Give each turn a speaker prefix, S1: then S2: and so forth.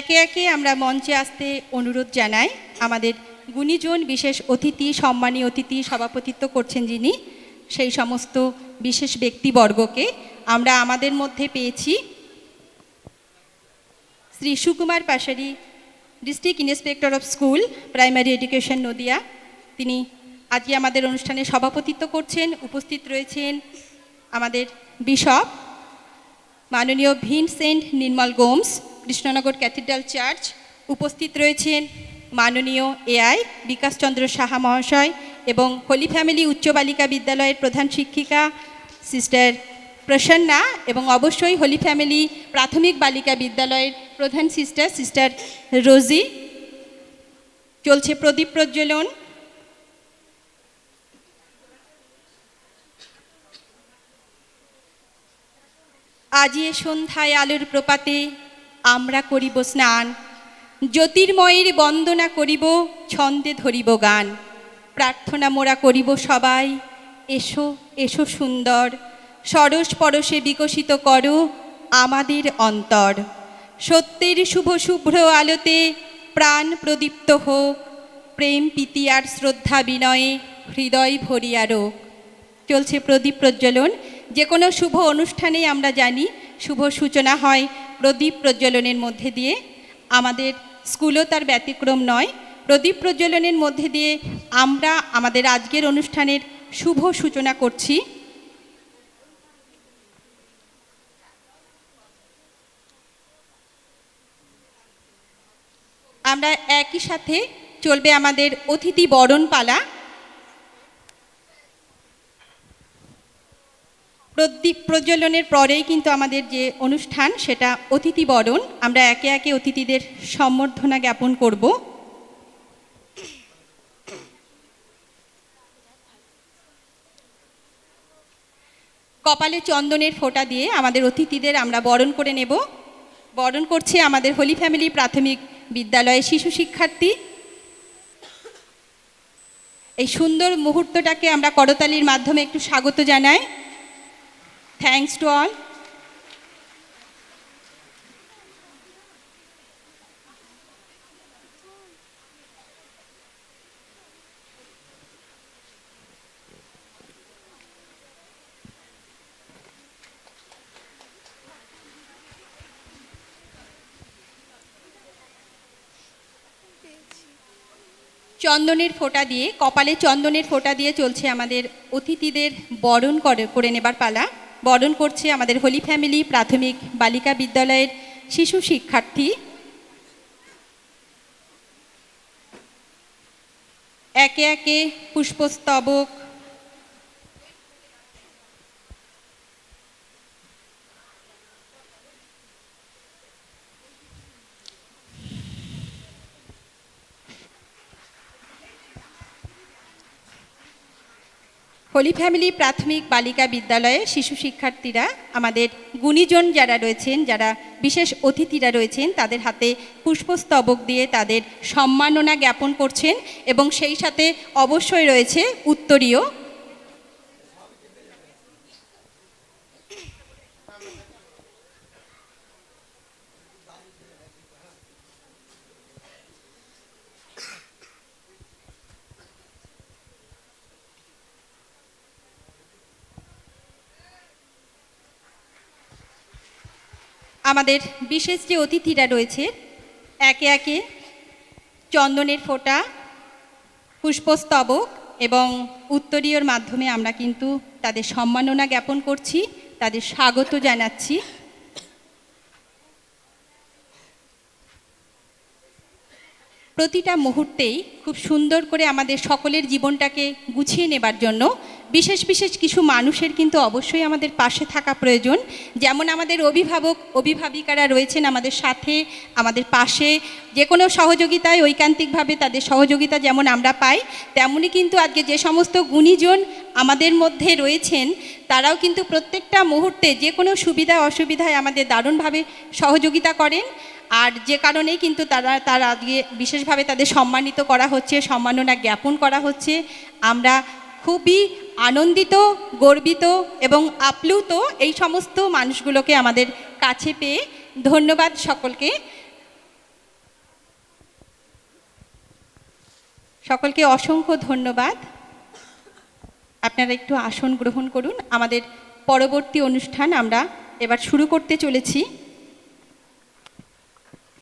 S1: একে একে আমরা মঞ্চে আসতে অনুরোধ জানাই আমাদের গুণীজন বিশেষ অতিথি সম্মানী অতিথি সভাপতিত্ব করছেন যিনি সেই সমস্ত বিশেষ ব্যক্তিবর্গকে আমরা আমাদের মধ্যে পেয়েছি Shri Sukumar Pashari district inspector of school primary education Nadia তিনি আজকে আমাদের অনুষ্ঠানে সভাপতিত্ব করছেন উপস্থিত রয়েছেন আমাদের বিশপ মাননীয় Vincent Nirmal Gomes Krishnanagar cathedral church উপস্থিত রয়েছেন মাননীয় এআই বিকাশচন্দ্র সাহা মহাশয় এবং হোলি ফ্যামিলি উচ্চ বালিকা বিদ্যালয়ের প্রধান শিক্ষিকা সিস্টার প্রসন্না এবং অবশ্যই হোলি ফ্যামিলি প্রাথমিক বালিকা বিদ্যালয়ের প্রধান সিস্টার সিস্টার রোজি চলছে প্রদীপ প্রজ্বলন আজিয়ে সন্ধ্যায় আলোর প্রপাতে আমরা করিব স্নান জ্যোতির্ময়ের বন্দনা করিব ছন্দে ধরিব গান প্রার্থনা মোরা করিব সবাই এসো এসো সুন্দর সরস পরশে বিকশিত করো আমাদের অন্তর সত্যের শুভ শুভ্র আলোতে প্রাণ প্রদীপ্ত হোক প্রেম প্রীতি আর শ্রদ্ধা বিনয়ে হৃদয় ভরিয়ারোক চলছে প্রদীপ প্রজ্বলন যে কোনো শুভ অনুষ্ঠানেই আমরা জানি শুভ সূচনা হয় প্রদীপ প্রজ্বলনের মধ্যে দিয়ে আমাদের স্কুলও তার ব্যতিক্রম নয় প্রদীপ প্রজ্বলনের মধ্যে দিয়ে আমরা আমাদের আজকের অনুষ্ঠানের শুভ সূচনা করছি আমরা একই সাথে চলবে আমাদের অতিথি বরণ পালা প্রদীপ প্রজ্বলনের পরেই কিন্তু আমাদের যে অনুষ্ঠান সেটা অতিথি বরণ আমরা একে একে অতিথিদের সম্বর্ধনা জ্ঞাপন করব কপালে চন্দনের ফোঁটা দিয়ে আমাদের অতিথিদের আমরা বরণ করে নেব বরণ করছে আমাদের হোলি ফ্যামিলি প্রাথমিক বিদ্যালয়ে শিশু শিক্ষার্থী এই সুন্দর মুহূর্তটাকে আমরা করতালির মাধ্যমে একটু স্বাগত জানাই Thanks to all. চন্দনের ফোঁটা দিয়ে কপালে চন্দনের ফোঁটা দিয়ে চলছে আমাদের অতিথিদের বরণ করে নেবার পালা বরণ করছে আমাদের হোলি ফ্যামিলি প্রাথমিক বালিকা বিদ্যালয়ের শিশু শিক্ষার্থী একে একে পুষ্পস্তবক হোলি ফ্যামিলি প্রাথমিক বালিকা বিদ্যালয়ে শিশু শিক্ষার্থীরা আমাদের গুণীজন যারা রয়েছেন যারা বিশেষ অতিথিরা রয়েছেন তাদের হাতে পুষ্পস্তবক দিয়ে তাদের সম্মাননা জ্ঞাপন করছেন এবং সেই সাথে অবশ্যই রয়েছে উত্তরীয় আমাদের বিশেষ যে অতিথিরা রয়েছে একে একে চন্দনের ফোঁটা পুষ্পস্তবক এবং উত্তরীয়র মাধ্যমে আমরা কিন্তু তাদের সম্মাননা জ্ঞাপন করছি তাদের স্বাগত জানাচ্ছি প্রতিটা মুহূর্তেই খুব সুন্দর করে আমাদের সকলের জীবনটাকে গুছিয়ে নেবার জন্য বিশেষ বিশেষ কিছু মানুষের কিন্তু অবশ্যই আমাদের পাশে থাকা প্রয়োজন যেমন আমাদের অভিভাবক অভিভাবিকারা রয়েছেন আমাদের সাথে আমাদের পাশে যে কোনো সহযোগিতায় ঐকান্তিকভাবে তাদের সহযোগিতা যেমন আমরা পাই তেমনি কিন্তু আজকে যে সমস্ত গুণীজন আমাদের মধ্যে রয়েছেন তারাও কিন্তু প্রত্যেকটা মুহূর্তে যে কোনো সুবিধা অসুবিধায় আমাদের দারুণভাবে সহযোগিতা করেন আর যে কারণেই কিন্তু তারা তার আজকে বিশেষভাবে তাদের সম্মানিত করা হচ্ছে সম্মাননা জ্ঞাপন করা হচ্ছে আমরা খুবই আনন্দিত গর্বিত এবং আপ্লুত এই সমস্ত মানুষগুলোকে আমাদের কাছে পেয়ে ধন্যবাদ সকলকে সকলকে অসংখ্য ধন্যবাদ আপনারা একটু আসন গ্রহণ করুন আমাদের পরবর্তী অনুষ্ঠান আমরা এবার শুরু করতে চলেছি